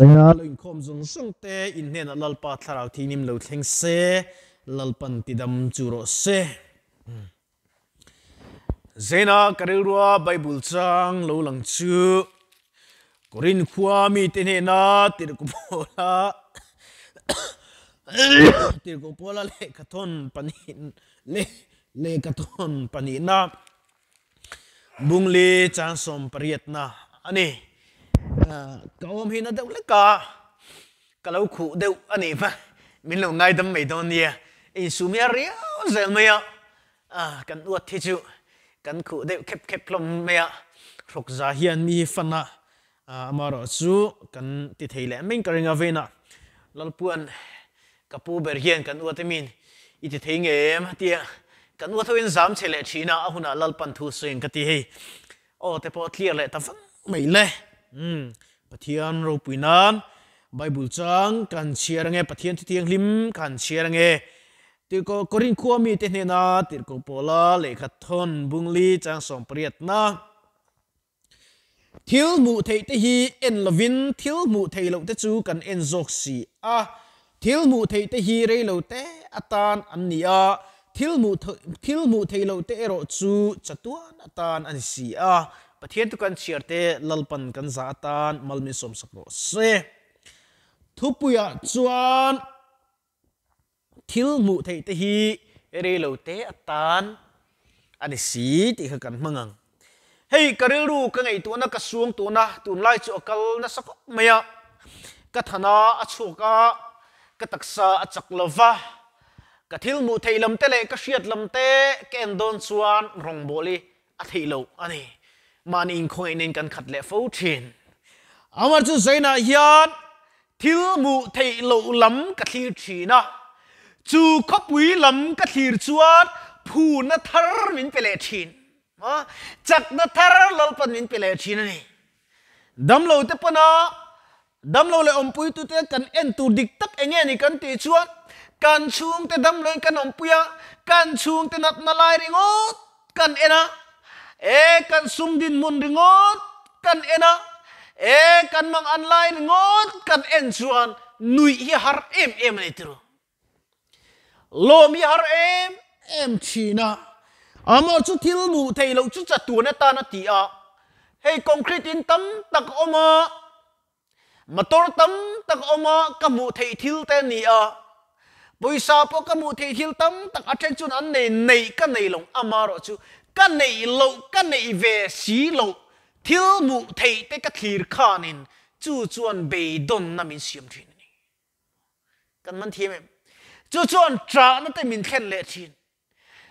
Zaina lo in khom zung sung te in nen a lalpa tharau thi nim lo theng se lalpan tidam churo se hmm. Zaina karilwa Bible chang lo lang chu Korin khua mi te ne na tir ko pola tir ko pola le kathon panin le le kathon panin na bungli chang som pariat na ani ก็อมหินเดลก็ก็เราขู่เดวอันนี้ปะมิลงไงดําไม่โดนเนี่ยอินซูเมียเรียวเซลเมียอ่ากันอวดที่จุกันขู่เดวเข็บเข็บลมเมียรกจาเฮียนมีฟันนะอ่ามารอจูกันติเทเลมิงกริงอเวนะลลปวนกับปูเบรเฮียนกันอวดมินอิติเทงเอมเตียกันอวดทวินสามเฉลชีนาอหุนาลลปันทูสิงกติเฮโอ้แต่พอเคลียร์เลยแต่ฟังไม่เลยปะเทียนรูปุยนันไบบิลจังกันเชียร์ไงปะเทียนที่เทียงลิมกันเชียร์ไงติโกกรินขัวมีเทเนนาติโกโปลาเลขัดทนบุงลีจังสมเปรียดนะทิลมูเทตฮีเอ็นลวินทิลมูเทลเตจูกันเอ็นจกซีอะทิลมูเทตฮีเรลเตอาตานอันนี้อทิลมูทิลมูเทลเตเโรจูจตัวนอาตานอันซีอะ pathian tu kan chiarte lalpan kan za tan malmi som saklo se thupuya chuan thil mu thei te hi re lo te atan ani si ti kha kan mangang hei karil ru ka ngai tu na ka suang tu na tun lai chu akal na sako maya ka thana a chuka ka taksa a chaklova ka thil mu thei lam te le ka hriat lam te ken don chuan rong boli a thei lo ani man in khoi nên kan khat le fo thin amar chu zaina hian thil mu thei lo lam ka thlir thina chu khop wi lam ka thlir chuat phu na thar min pele thin ma chak na thar lol pan min pele thin ani dam lo te pana dam lo le om pui tu te kan en tu dik tak enge ni kan ti chuan kan chung te dam lo kan om puya kan chung te nat na lai ringot kan ena e kan sung din mun ri ngot kan ena e kan mang online lai ngot kan en chuan nui hi har em em nei tiru lo mi har em em china amo ờ, chu thil mu thei lo chu cha tu na ta na ti a hei concrete in tam tak oma motor tam tak oma ka mu thei thil te ni a buisa po ka mu thei thil tam tak atten chun an nei nei ka nei long amaro chu cái này lộ cái này về xí lộ thiếu mụ thầy tới cái thịt khá nên chú chuẩn bị đồn nằm mình xem chuyện này cần mình thêm em chú chuẩn trả nó tới mình khen lệ chuyện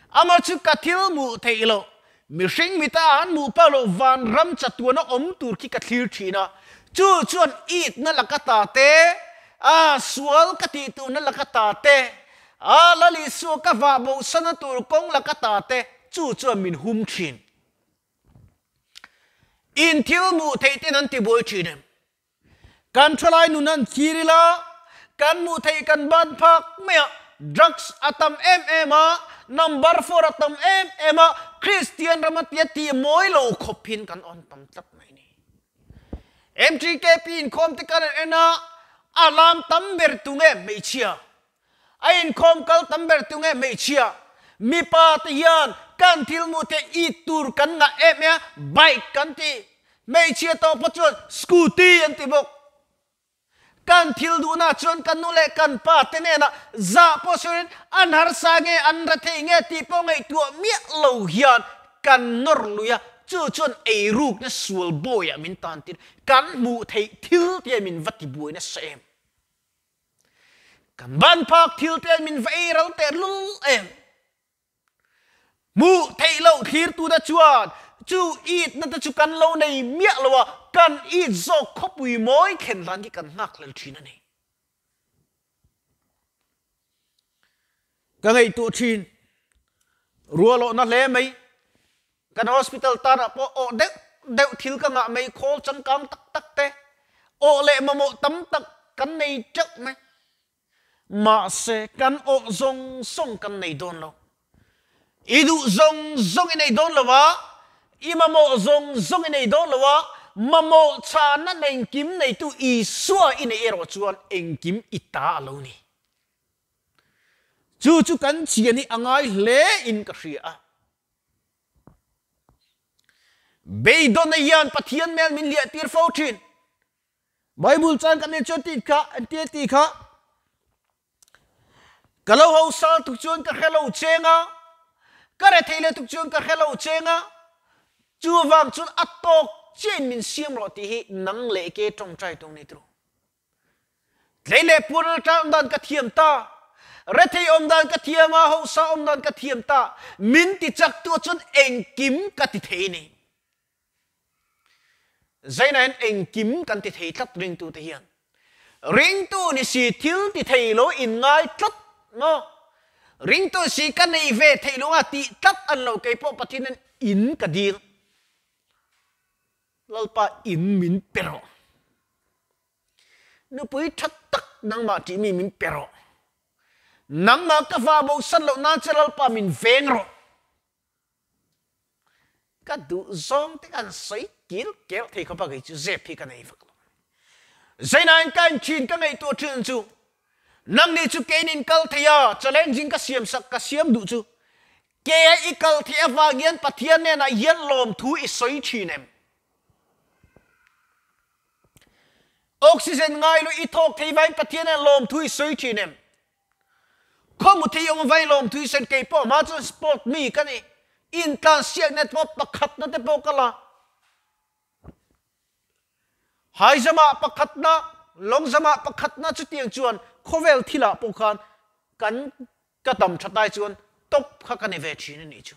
à mà chú cái thiếu mụ thầy lộ mình sinh mình ta ăn mụ bao lộ van râm chặt tua nó ống tụt khi cái thịt chuyện đó chú chuẩn ít nó là cái tà tế à sual cái thịt nó là cái tà tế à lali sual cái vả bộ sanh tụt công là cái tà tế chu chuan min hum chin, in thil mu thei ten an ti bol thin em kan thalai nu nan la, kan mu thei kan ban phak me drugs atam em em a number 4 atam em em a christian ramat ya ti moi lo pin kan on tam tak mai ni mgkp in khom te kan ena alam tam ber tunge me chia ai in khom kal tam ber tunge me chia mi pa te yan kan thil mu te i tur kan nga em ya bike kan ti mei chia to pa chuan scooty an ti bok kan thil du na chuan kan nu le kan pa te ne na za po surin an har sa nge an ra the nge ti po ngai tu mi lo hian kan nor luya chu chuan ei ruk na sual boy min tan tin kan mu thei thil te min vati buai na sem kan ban pak thil te min vai ral te lul em mu thấy lâu khir tu da chua chu eat na ta chu kan lo nei mia lo kan eat zo khopui moi khen lan ki kan nak lel thin ani ka ngai tu thin rua lo na le mai kan hospital ta na po o de de thil ka nga mai khol chang kang tak tak te o le ma mo tam tak kan nei chak mai ma se kan o zong song kan nei don lo idu zong zong in ei don lawa imamo zong zong in ei don lawa mamo cha na nei kim nei tu i suwa in ei ro chuan eng kim ita alo ni chu chu kan chi ni angai hle in ka hria a bei don na yan pathian mel min liat pir fo thin bible chan kan ne choti kha anti ti kha kalau ho sal tu chuan ka khelo chenga ก็เลยทีเลยทุกจุนก็แค่เราเจงอ่ะจู่วางจุนอัตโตเจนมินเสียมรถที่นังเละเกตรงใจตรงนี้ตรูเลยเลยปูนจ้าอมดันกระเทียมตาเรทีอมดันกระเทียมมาหูซาอมดันกระเทียมตามินติจักตัวจุนเองกิมกติเทนี่ zai nan eng kim kan ti thei tlat ring tu te hian ring tu ni si thil ti thei lo in ngai tlat no ring to si ka nei ve thei lo ti tat an lo ke po pathin an in ka ding lalpa in min pero nu pui that tak nang ma ti mi min pero nang ma ka va bo san lo nan che lalpa min veng ro ka du zong te kan soi kil kel thei ko pa ge chu ze phi ka nei vak zainai kan chin ka ngai to chen chu nang ni chu kenin kal thaya challenging ka siam sak ka siam du chu ke i kal thia wangian pathian ne na yen lom thu i soi thi nem oxygen ngai lu i thok thei vai pathian ne lom thu i soi thi nem khomu thi ong vai lom thu sen ke po ma chu sport mi ka ni in tan siak net po pakhat na te po kala hai jama pakhat na long jama pakhat na chu tiang chuan khovel thila po khan kan ka tam thatai chun top kha kan ve chin ni chu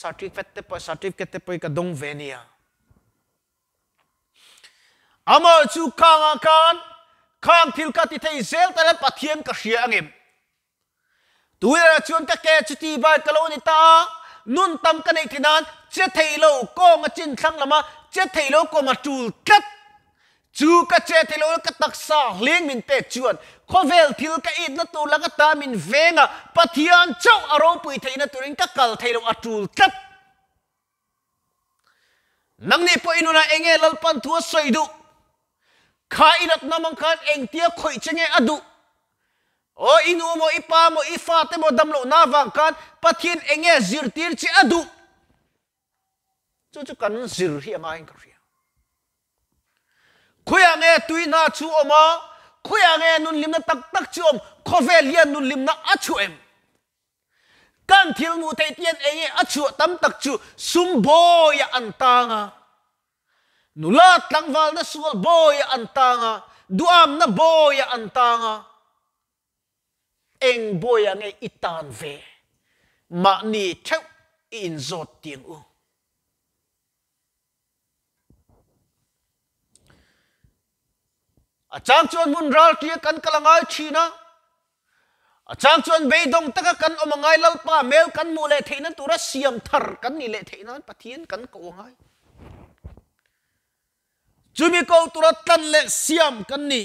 certificate te pa certificate te pa ka dong ve nia ama chu kang kan kang thil ka ti thei zel ta pathian ka hria angem tuia chuan ka ke chu ti ba ka lo ni ta nun tam ka nei thinan che thei lo ko nga chin thlang lama che thei lo ko ma tul tlat chu ka che thilo ka taksa hleng min te chuan khovel thil cái ít na tu laka ta min venga pathian chau aro pui theina turin ka kal thailo atul tap nangni po inuna enge lalpan thua soidu anh inat à à anh khan engtia khoi nghe adu ô inu mo ipa mo ifa te mo đâm damlo na wang kan pathin enge zirtir chi adu chu chu kan zir hi amai ka khuyên nghe tuy na chú ôm á khuyên nghe nun lim na tắc tắc chú ôm khó vẻ liền nun lim na á chú em kan thil mu te ấy á achu tam tắc chu sum bo ya an antanga nulat langwal na sul bo ya an antanga duam na bo ya an antanga eng bo ya nge itan ve ma ni theu in zot tiang u achang chuan mun ral tia kan kalangai thina achang chuan beidong taka kan omangai lalpa mel kan mu le theina tura siam thar kan ni le theina pathian kan ko ngai chumi ko tura tan le siam kan ni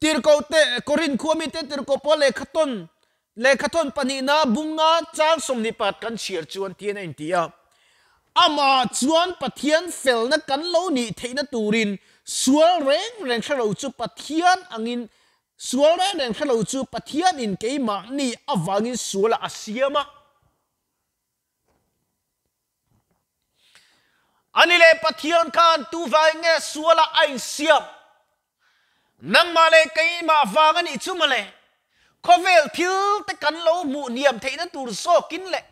tir ko te korin khuami te tir ko pole khaton lekhaton panina bunga chang somni pat kan chiar chuan tian en tia ama chuan pathian fel na kan lo ni theina turin sual reng reng thalo chu pathian angin sual reng reng thalo chu pathian in là ma ni awangin suala asiama anile pathian kan tu nghe vai nge suala ain siam nang male ke ma awangan i chumale có về thiếu tất cả lâu mụ niệm thấy nó tụt số kín lệ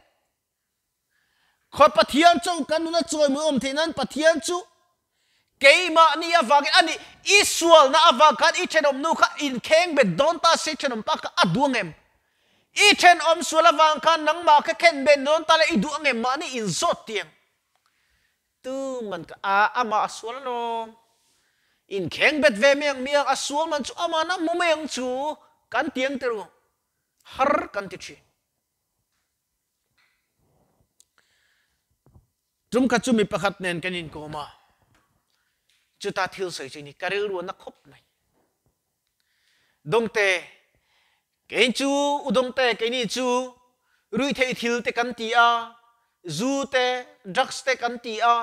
khó bà thiên chú cắn nó trôi mũ ông thấy nó bà thiên chú cái mà ni avang cái anh ý sual na avang cái ít chen ông nô khá in keng bên don ta sẽ chen ông bác à duong em ít ý ông om là avang cái nắng mà cái khen bên don ta lại ý em mà ni in zot tiếng tu mình cái à, à mà sual à à nó in keng bet ve miang miang asual man chu ama na mua miang chu kan tiang teru har kan ti chi drum ka chu mi pakhat nen kanin ko ma chu ta thil sai chi ni kare ru na khop nai dong te kein chu u dong te kein ni chu rui thei thil te kan ti a te drugs te kan ti a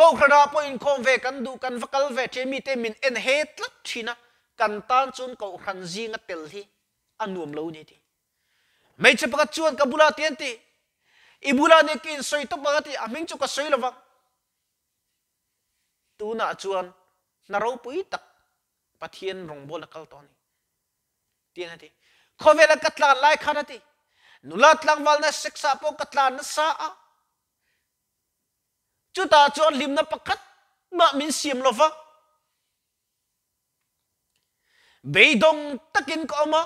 to khara po in khom ve kan du kan vakal ve che mi te min en het lat thina kan tan chun ko à, vâng. khan zinga tel hi anuam lo ni ti mai che pakat chuan ka bula tian ti ibula ne kin soi to pakati aming chu ka soi lawak tu na chuan na ro pui tak pathian rong bol kal to ni tian ti khove la katla lai khana ti nulat lang wal na siksa po katla na sa a chú ta chuan lim na pakhat ma min siam lo đông beidong takin ko ma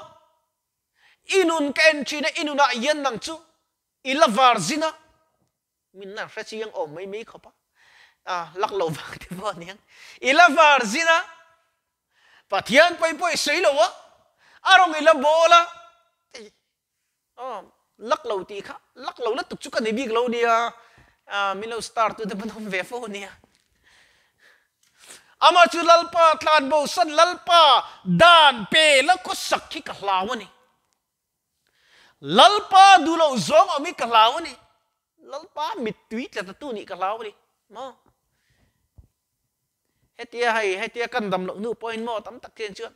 inun ken inun inuna yên nang chu ilavar zina min na resi yang om mai mai khopa à lắc lầu vàng thì vợ niang ilavar zina pathian à poi sei lo wa arong ilabola lắc lầu tì khá lắc lầu lắc tục chúc cái này biết lâu đi à มิโลสตาร์ตุเดปนอมเวฟโอเนียอามาจุลัลปาทลานโบสันลัลปาดานเปแล้วก็สักขิกลาวนี่ลัลปาดูเราจงอมิกลาวนี่ลัลปามิตุยแต่ตัวนี่กลาวนี่มอเฮตียให้เฮตียกันดำลงนู่ปอยมอตั้มตักเทียนชวน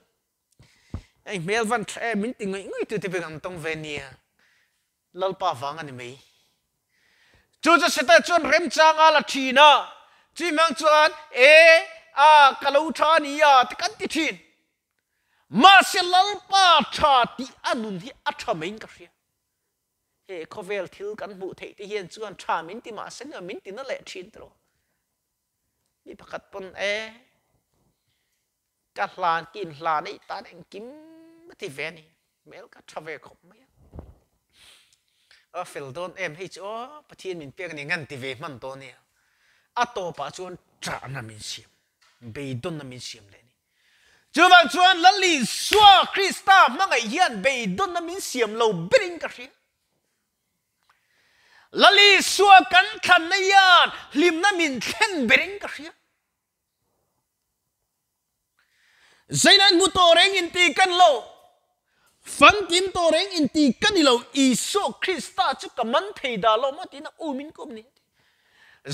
ไอ้เมลวันแทรมินติงไงไงตัวที่เป็นคำต้องเวเนียลัลปาฟังอันนี้จูจะเสตจนเริ่มจางอาละทีนะจีมังจวนเออากะลูชานียาตกันติทินมาเสลลปาชาติอันุนที่อัชมิงกันเสียเอคเวลทิลกันบุเทติเฮียนจวนชามินติมาเสนมินตินั่นแหละชินตรอมีประกาศปนเอกัลลานกินลานไอตาแดงกิมไม่ติเวนี่เมลกัทเวคบไม่ a fel don em hi cho pathian min pek ni ngan ti ve man to ni a à, to pa chuan tra na min siam be don na min siam le ni chu ban chuan lan li swa krista ma ngai hian be don na min siam lo bering ka hri lan li swa kan than na yan hlim na min thlen bering ka hri zainan mu to reng in ti kan lo ฟังกินตัวเร่งอินตีกันนี่เราอิสุคริสต์าจุกมันเทิดาลมาตีนักอุมินกุมนี่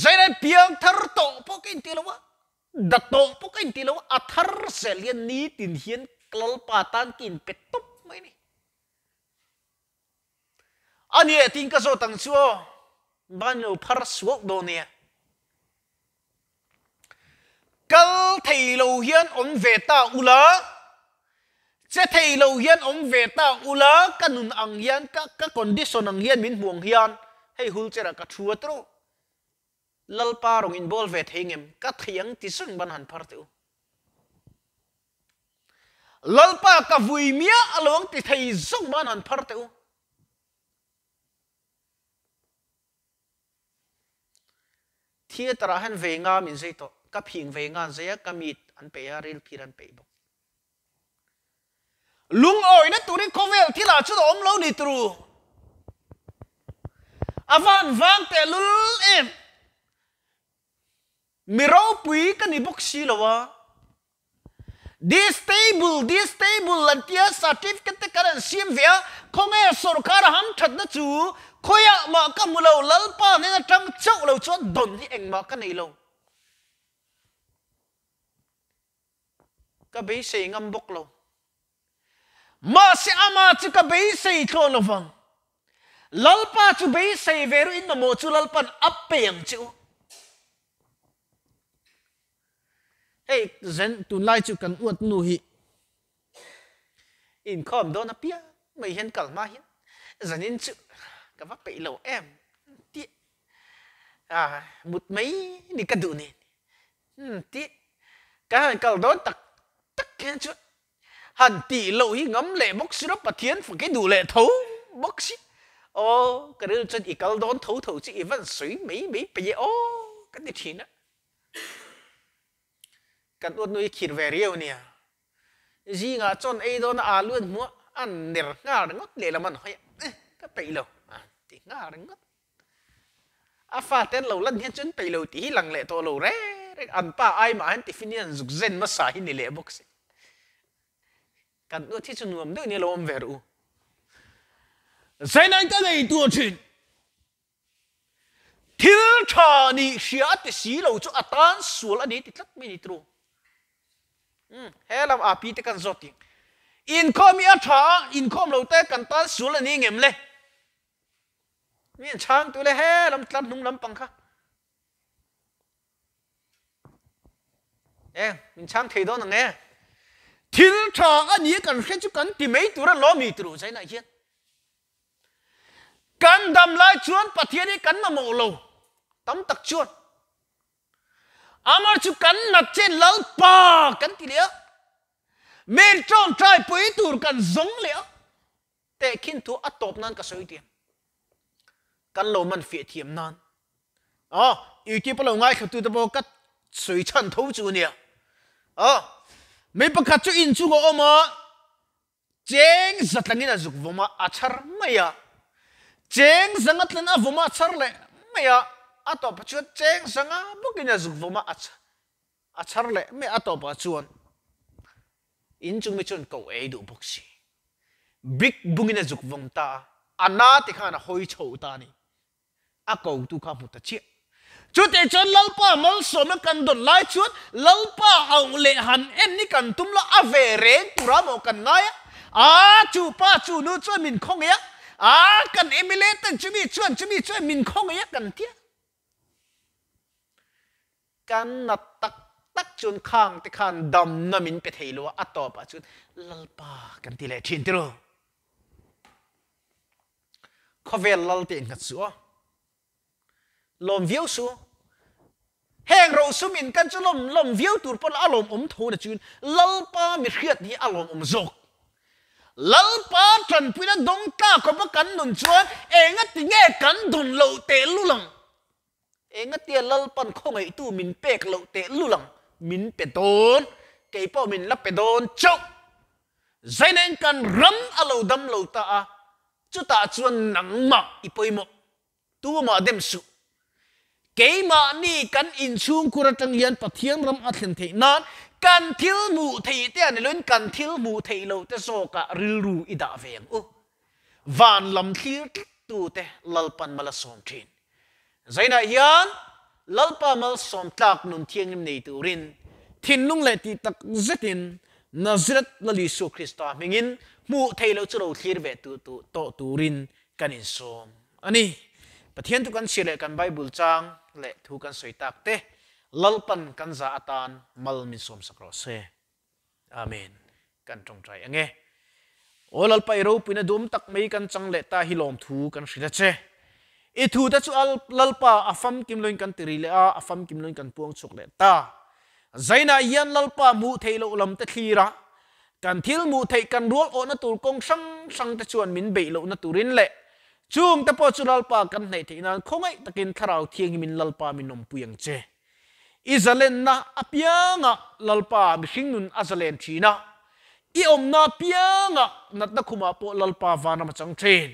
ใจนั้นเพียงทารโตพวกอินตีละวะดัตโตพวกอินตีละวะอัทารเซเลียนนี้ตินเฮียนกลลปาตันกินเป็ดตุบไม่นี่อันนี้ติงก็โซตังชัวบ้านเราพารสวกโดเนี่ย Kal thầy lâu hiên ông về ta ula sẽ thấy lâu hiền ông về ta u lỡ các nun ăn hiền các các condition ăn hiền mình muồng hiền hay hul sẽ là các chúa tru lal pa rong involve về thầy ngem các thiêng tí sung ban hàn phật tu lal pa các vui mía along tí thầy sung ban hàn phật tu thiệt ra hàn về nga mình dây to các phiền về nga dây các mít ăn pe ril phiền pe bốc lúng lung oi na turin kovel thila chu om lo đi tru à avan vang te lul em miro pui kan i bok si lawa this à. table this table lantia certificate karan sim via konge sarkar ham that na chu khoya ma ka mulo lalpa ne na trăng chau lo chon don ni anh ma cái này lo cái be se ngam bốc lo mà sẽ ama chu ka be sei tlo no wang vâng. lalpa chu be về rồi in no mo chu lalpan apeng chu ei dân tu lai chu kan uất nu hi in khom do na pia mày hiền cả ma hiền dần in chữ cả vấp bị lầu em tiếc à một mấy đi cái đủ nè ừ, tiếc cả hàng cầu đó tắc tắc khen chút hẳn tỷ lộ hi ngấm lệ bốc sirop và thiến phải cái đủ lệ thấu bốc xí ô cái đứa chân ít cao đón thấu thấu chứ vẫn suy mấy mấy bây giờ ô cái điều gì nữa cái tuần nuôi khỉ về riêu nè gì ngà chân ấy đó à luôn mua ăn nè ngã ngót lệ là mình hỏi cái tỷ lộ tỷ ngã ngót à pha tên lâu lần hiện chân tỷ lộ tỷ lặng lệ to lâu ré anh ba ai mà anh tỷ phi niên dục zen mà sai nỉ lệ bốc xí kan tu thi chu nuam de ni lom veru zain an ka dei tu chin thil tha ni sia xí si lo chu atan sul ani ti tlat mi ni tru ừ, hm helam a à, pi te kan zoti in kom ya tha in kom lo te kan tan sul ani ngem le mi chang tu le hè làm tlat nung làm bằng kha em mình chang thấy đó là nghe thil tha ở ấy cần hết chút cần thì mấy tuổi nó lo mì tuổi rồi này hiền cần đầm lại chuột và thiên ấy cần mà mồ lầu tắm tặc chuột amar chú cần nặt trên lal pa cần thì liệu men trong trai bấy tuổi cần giống liệu tệ khiến thú ắt tộp nan cả sợi tiền cần lầu mình phía thiểm nan à ý kiến bao lâu ngay khởi tụ tao cắt sợi chân thấu chú nè à mấy bậc khác chú in chú ngô mà chén giật là nghĩa là dục vô mà à char mày à chén giang ngắt lên à vô mà char lệ mày à à tổ bà chuột chén giang à bốc kia là dục vô mà à char à char lệ mày à tổ bà chuột in chung mấy chuột cậu ấy đủ bốc xì big bung kia là dục vong ta anh ta thì khá là hôi chậu ta này à cậu tu khá một ta chết ชุดเอชนลลป้ามัลสมกันดลไลชุดลลป้าเอาเลหันเอ็นนี่กันตุ้มละอเวเรงตุรามกันไงอาจูป้าจูนูชวนมินคงเยะอากันเอมิเลตันจูมีชวนจูมีชวนมินคงเยะกันเทียกันนัดตักตักจุนข้างติข้างดำนมินไปเทลัวอัตโตปาจุนลลป้ากันทีเลชินติโรขเวลลลติงกัดสัวลมเวยวสัว heng ro sumin kan chu lom lom viau tur pon alom om tho da chun lalpa mi khiat ni alom om zok lalpa tran pina dong ta ko ba kan nun chuan enga tinge kan dun lo te lulang enga tia lalpan khong ei tu min pek lo te lulang min pe don ke po min la pe don chok zainen kan ram alo dam lo ta a chu ta chuan nang ma ipoi mo tu ma dem su กมานี่กันอินชูมกุระจังยันปะเทียงรำอัศนเทนั้นกันทิลมูเทเตียนเล่นกันทิลมูเทโลเตโซกะริรูอิดาเวงอุวานลำทีตูเตลลปันมาลสอมทินใจนายยันลลปันมาลสอมตากนุนเทียงนิมในตูรินทินนุงเลติตักเจตินนาซรตลลิสุคริสต์มิงินมูเทโลจะโรทีรเวตูตูโตตูรินกันอินซอมอันนี้ pathian tu kan sile kan bible chang le thu kan soi tak te lalpan kan za atan mal min som sakro se amen kan trong trai ange olal pai ro pina dum tak mai kan chang le ta hilom thu kan hrila che i e thu ta chu al lalpa afam kim loin kan tiri le a afam kim loin kan puang chuk le ta zaina yan lalpa mu thailo lam ta thira kan thil mu thai kan rual o na tur kong sang sang ta chuan min bei lo na turin le จุงตะปอจุลัลปากันในที่นั้นคงไอ้ตะกินทราวเทียงมินลลปามินนมปุยงเจอิซาเลนนะอพยังะลลปามิชิงนุนอัซาเลนทีนะอีอมนาพยังะนัดนักคุมาปอลลปาวานามาจังเทน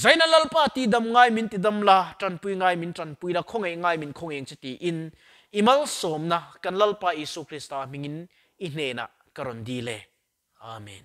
ใจนั้นลลปาตีดำง่ายมินตีดำละจันปุยง่ายมินจันปุยละคงไอง่ายมินคงเองจิตีอินอิมัลสมนะกันลลปาอิสุคริสตามิงินอินเนนะกรนดีเลอาเมน